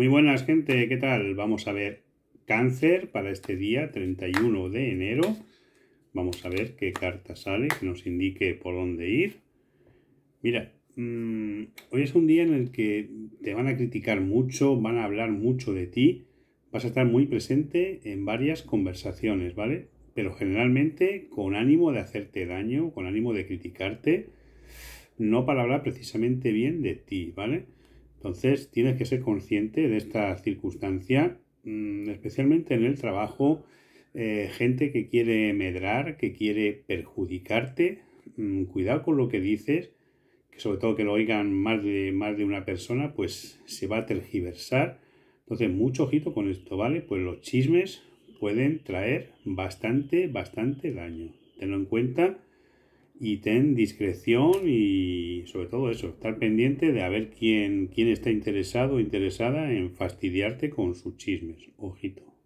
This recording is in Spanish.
Muy buenas gente, ¿qué tal? Vamos a ver cáncer para este día 31 de enero. Vamos a ver qué carta sale que nos indique por dónde ir. Mira, mm, hoy es un día en el que te van a criticar mucho, van a hablar mucho de ti, vas a estar muy presente en varias conversaciones, ¿vale? Pero generalmente con ánimo de hacerte daño, con ánimo de criticarte, no para hablar precisamente bien de ti, ¿vale? Entonces tienes que ser consciente de esta circunstancia, mm, especialmente en el trabajo, eh, gente que quiere medrar, que quiere perjudicarte, mm, cuidado con lo que dices, que sobre todo que lo oigan más de, más de una persona, pues se va a tergiversar. Entonces, mucho ojito con esto, ¿vale? Pues los chismes pueden traer bastante, bastante daño. Tenlo en cuenta y ten discreción y sobre todo eso, estar pendiente de a ver quién, quién está interesado o interesada en fastidiarte con sus chismes. Ojito.